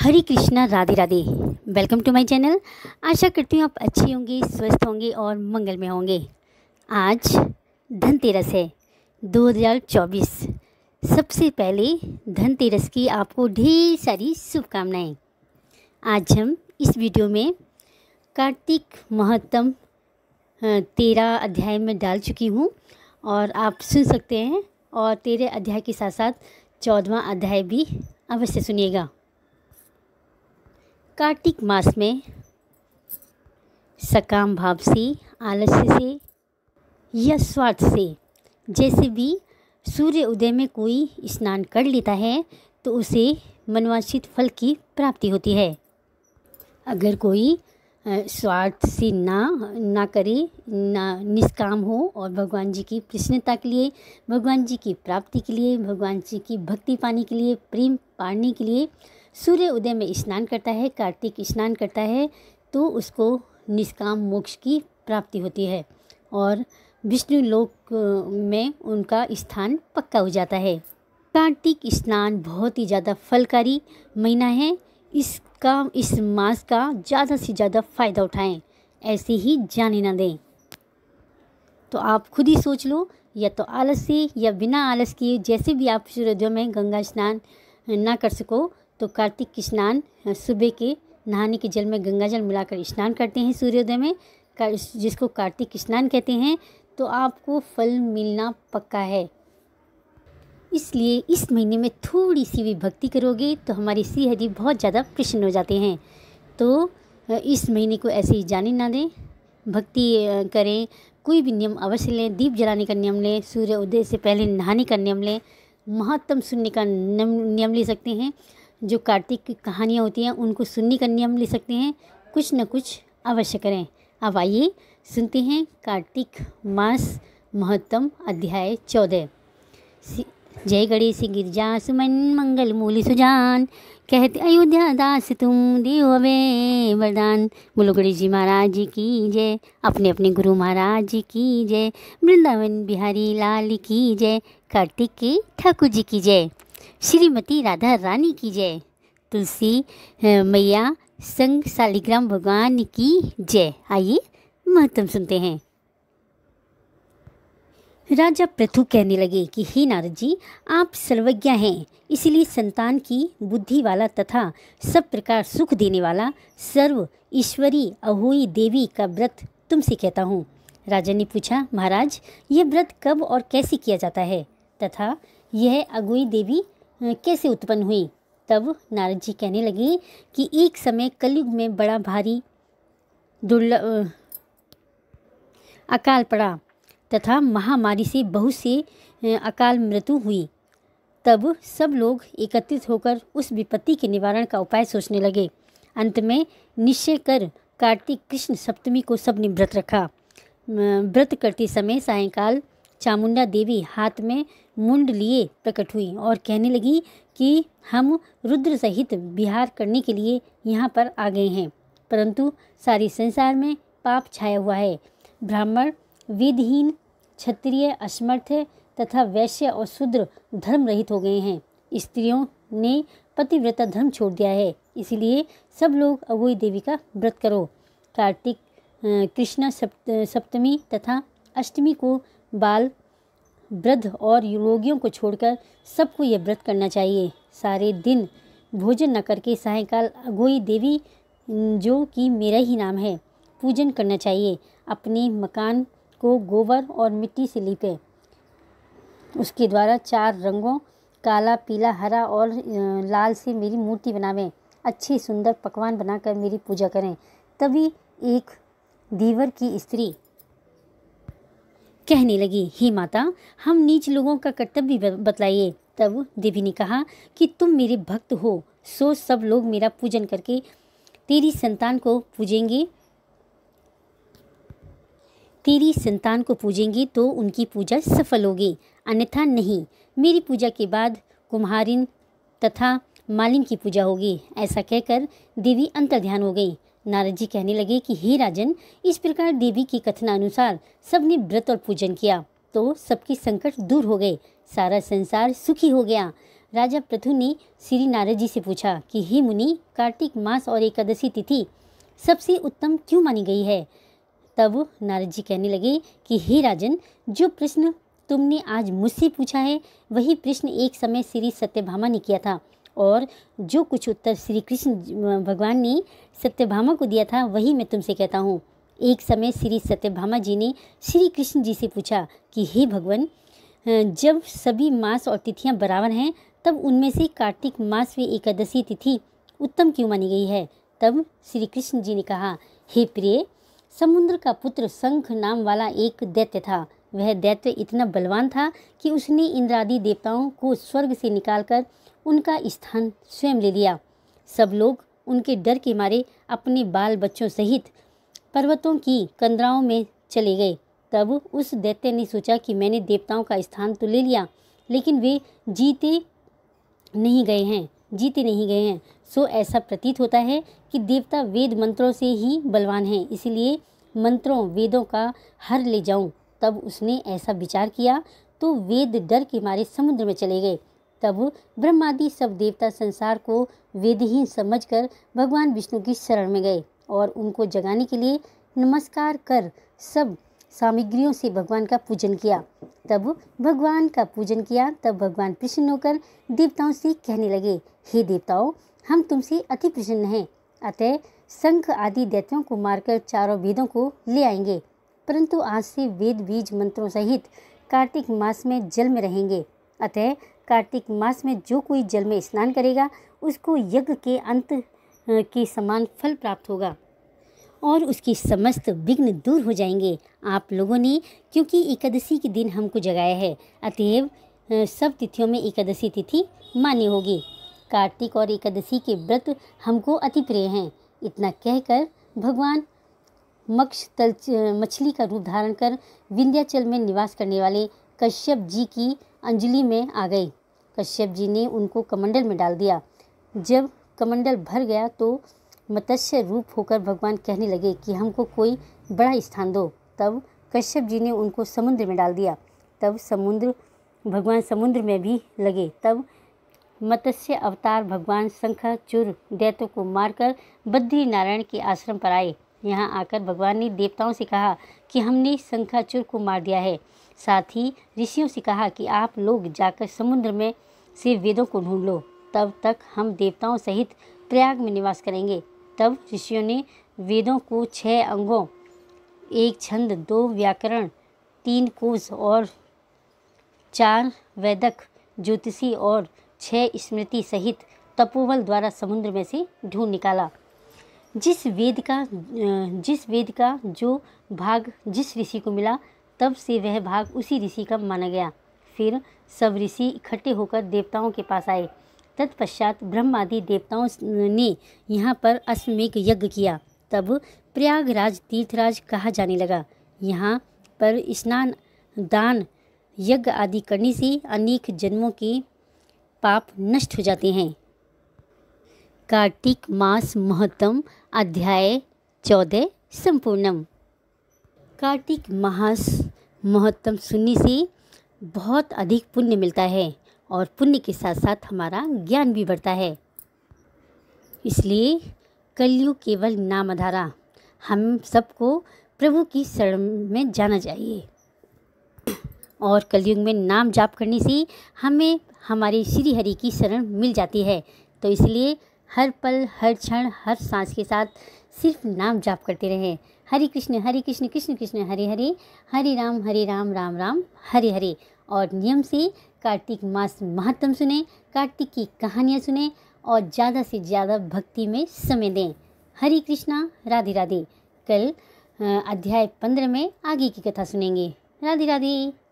Hare Krishna Radhe Radhe welcome to my channel आशा करती हूँ आप अच्छे होंगे स्वस्थ होंगे और मंगल में होंगे आज धनतेरस है 2024 सबसे पहले धनतेरस की आपको ढेर सारी शुभकामनाएं आज हम इस वीडियो में कार्तिक महत्तम तेरह अध्याय में डाल चुकी हूँ और आप सुन सकते हैं और तेरह अध्याय के साथ साथ चौदवा अध्याय भी अवश्य सुनिएगा कार्तिक मास में सकाम भाव से आलस्य से या स्वार्थ से जैसे भी सूर्य उदय में कोई स्नान कर लेता है तो उसे मनवांछित फल की प्राप्ति होती है अगर कोई स्वार्थ से ना ना करे ना निष्काम हो और भगवान जी की प्रसन्नता के लिए भगवान जी की प्राप्ति के लिए भगवान जी की भक्ति पाने के लिए प्रेम पाने के लिए सूर्य उदय में स्नान करता है कार्तिक स्नान करता है तो उसको निष्काम मोक्ष की प्राप्ति होती है और विष्णु लोक में उनका स्थान पक्का हो जाता है कार्तिक स्नान बहुत ही ज़्यादा फलकारी महीना है इसका इस मास का ज़्यादा से ज़्यादा फ़ायदा उठाएं ऐसे ही जाने ना दें तो आप खुद ही सोच लो या तो आलस से या बिना आलस किए जैसे भी आप सूर्योदय में गंगा स्नान ना कर सको तो कार्तिक स्नान सुबह के नहाने के जल में गंगा जल मिलाकर स्नान करते हैं सूर्योदय में जिसको कार्तिक स्नान कहते हैं तो आपको फल मिलना पक्का है इसलिए इस महीने में थोड़ी सी भी भक्ति करोगे तो हमारी श्री हरि बहुत ज़्यादा प्रसन्न हो जाते हैं तो इस महीने को ऐसे ही जाने ना दें भक्ति करें कोई भी नियम अवश्य लें दीप जलाने का नियम लें सूर्य उदय से पहले नहाने का नियम लें महत्तम सुनने का नियम ले सकते हैं जो कार्तिक की कहानियाँ होती हैं उनको सुनने का नियम ले सकते हैं कुछ न कुछ अवश्य करें अब आइए सुनते हैं कार्तिक मास महत्तम अध्याय चौदह जय गणेश गिरजा सुमन मंगल मूल सुजान कहते अयोध्या दास तुम देव हवे वरदान बोलो गणेश जी महाराज जी की जय अपने अपने गुरु महाराज जी की जय वृंदावन बिहारी लाल की जय कार्तिक के ठाकुर जी की जय श्रीमती राधा रानी की जय तुलसी मैया संग शालिग्राम भगवान की जय आइए महत्तम सुनते हैं राजा पृथु कहने लगे कि हे नारद जी आप सर्वज्ञ हैं इसलिए संतान की बुद्धि वाला तथा सब प्रकार सुख देने वाला सर्व ईश्वरी अहोई देवी का व्रत तुमसे कहता हूँ राजा ने पूछा महाराज यह व्रत कब और कैसे किया जाता है तथा यह अगोई देवी कैसे उत्पन्न हुई तब नारद जी कहने लगे कि एक समय कलयुग में बड़ा भारी दुर्लभ अकाल पड़ा तथा महामारी से बहुत से अकाल मृत्यु हुई तब सब लोग एकत्रित होकर उस विपत्ति के निवारण का उपाय सोचने लगे अंत में निश्चय कर कार्तिक कृष्ण सप्तमी को सबने व्रत रखा व्रत करते समय सायंकाल चामुंडा देवी हाथ में मुंड लिए प्रकट हुई और कहने लगी कि हम रुद्र सहित विहार करने के लिए यहाँ पर आ गए हैं परंतु सारी संसार में पाप छाया हुआ है ब्राह्मण विधहीन क्षत्रिय असमर्थ तथा वैश्य और शूद्र धर्म रहित हो गए हैं स्त्रियों ने पतिव्रता धर्म छोड़ दिया है इसलिए सब लोग अगोई देवी का व्रत करो कार्तिक कृष्ण सप्त सप्तमी तथा अष्टमी को बाल वृद्ध और रोगियों को छोड़कर सबको यह व्रत करना चाहिए सारे दिन भोजन न करके सायकाल अगोई देवी जो कि मेरा ही नाम है पूजन करना चाहिए अपने मकान को गोबर और मिट्टी से लीपे उसके द्वारा चार रंगों काला पीला हरा और लाल से मेरी मूर्ति बनावें अच्छे सुंदर पकवान बनाकर मेरी पूजा करें तभी एक दीवर की स्त्री कहने लगी हे माता हम नीच लोगों का कर्तव्य बतलाइए तब देवी ने कहा कि तुम मेरे भक्त हो सो सब लोग मेरा पूजन करके तेरी संतान को पूजेंगे तेरी संतान को पूजेंगे तो उनकी पूजा सफल होगी अन्यथा नहीं मेरी पूजा के बाद कुम्हारिन तथा मालिन की पूजा होगी ऐसा कहकर देवी अंतर ध्यान हो गई नारद जी कहने लगे कि हे राजन इस प्रकार देवी की कथना अनुसार सबने व्रत और पूजन किया तो सबके संकट दूर हो गए सारा संसार सुखी हो गया राजा प्रथु ने श्री नारद जी से पूछा कि हे मुनि कार्तिक मास और एकादशी तिथि सबसे उत्तम क्यों मानी गई है तब नारद जी कहने लगे कि हे राजन जो प्रश्न तुमने आज मुझसे पूछा है वही प्रश्न एक समय श्री सत्यभामा ने किया था और जो कुछ उत्तर श्री कृष्ण भगवान ने सत्यभामा को दिया था वही मैं तुमसे कहता हूँ एक समय श्री सत्यभामा जी ने श्री कृष्ण जी से पूछा कि हे भगवान जब सभी मास और तिथियाँ बराबर हैं तब उनमें से कार्तिक मास में एकादशी तिथि उत्तम क्यों मानी गई है तब श्री कृष्ण जी ने कहा हे प्रिय समुद्र का पुत्र शंख नाम वाला एक दैत्य था वह दैत्य इतना बलवान था कि उसने इंद्रादि देवताओं को स्वर्ग से निकालकर उनका स्थान स्वयं ले लिया सब लोग उनके डर के मारे अपने बाल बच्चों सहित पर्वतों की कंदराओं में चले गए तब उस दैत्य ने सोचा कि मैंने देवताओं का स्थान तो ले लिया लेकिन वे जीते नहीं गए हैं जीते नहीं गए हैं सो ऐसा प्रतीत होता है कि देवता वेद मंत्रों से ही बलवान हैं इसलिए मंत्रों वेदों का हर ले जाऊं तब उसने ऐसा विचार किया तो वेद डर के मारे समुद्र में चले गए तब ब्रह्मादि सब देवता संसार को वेदहीन समझकर भगवान विष्णु की शरण में गए और उनको जगाने के लिए नमस्कार कर सब सामग्रियों से भगवान का पूजन किया तब भगवान का पूजन किया तब भगवान प्रसन्न होकर देवताओं से कहने लगे हे देवताओं हम तुमसे अति प्रसन्न हैं अतः शंख आदि दैत्यों को मारकर चारों वेदों को ले आएंगे परंतु आज से वेद बीज मंत्रों सहित कार्तिक मास में जल में रहेंगे अतः कार्तिक मास में जो कोई जल में स्नान करेगा उसको यज्ञ के अंत के समान फल प्राप्त होगा और उसकी समस्त विघ्न दूर हो जाएंगे आप लोगों ने क्योंकि एकादशी के दिन हमको जगाया है अतएव सब तिथियों में एकादशी तिथि मान्य होगी कार्तिक और एकादशी के व्रत हमको अति प्रिय हैं इतना कहकर भगवान मक्ष तल मछली का रूप धारण कर विंध्याचल में निवास करने वाले कश्यप जी की अंजलि में आ गई कश्यप जी ने उनको कमंडल में डाल दिया जब कमंडल भर गया तो मत्स्य रूप होकर भगवान कहने लगे कि हमको कोई बड़ा स्थान दो तब कश्यप जी ने उनको समुद्र में डाल दिया तब समुद्र भगवान समुद्र में भी लगे तब मत्स्य अवतार भगवान शंखा चुर दैत्य को मारकर बद्री नारायण के आश्रम पर आए यहाँ आकर भगवान ने देवताओं से कहा कि हमने शंखाचूर को मार दिया है साथ ही ऋषियों से कहा कि आप लोग जाकर समुद्र में से वेदों को ढूंढ लो तब तक हम देवताओं सहित प्रयाग में निवास करेंगे तब ऋषियों ने वेदों को छह अंगों एक छंद दो व्याकरण तीन कोश और चार वैदक ज्योतिषी और छह स्मृति सहित तपोवल द्वारा समुद्र में से ढूंढ निकाला जिस वेद का जिस वेद का जो भाग जिस ऋषि को मिला तब से वह भाग उसी ऋषि का माना गया फिर सब ऋषि इकट्ठे होकर देवताओं के पास आए तत्पश्चात ब्रह्म आदि देवताओं ने यहाँ पर अश्वमेघ यज्ञ किया तब प्रयागराज तीर्थराज कहा जाने लगा यहाँ पर स्नान दान यज्ञ आदि करने से अनेक जन्मों के पाप नष्ट हो जाते हैं कार्तिक मास महत्तम अध्याय चौदह संपूर्णम कार्तिक मास महत्तम सुनने से बहुत अधिक पुण्य मिलता है और पुण्य के साथ साथ हमारा ज्ञान भी बढ़ता है इसलिए कलयुग केवल नाम अधारा हम सबको प्रभु की शरण में जाना चाहिए और कलयुग में नाम जाप करने से हमें हमारे श्री हरि की शरण मिल जाती है तो इसलिए हर पल हर क्षण हर सांस के साथ सिर्फ नाम जाप करते रहे हरे कृष्ण हरे कृष्ण कृष्ण कृष्ण हरे हरे हरे राम हरे राम राम राम हरे हरे और नियम से कार्तिक मास महत्तम सुने कार्तिक की कहानियाँ सुने और ज़्यादा से ज़्यादा भक्ति में समय दें हरे कृष्णा राधे राधे कल अध्याय पंद्रह में आगे की कथा सुनेंगे राधे राधे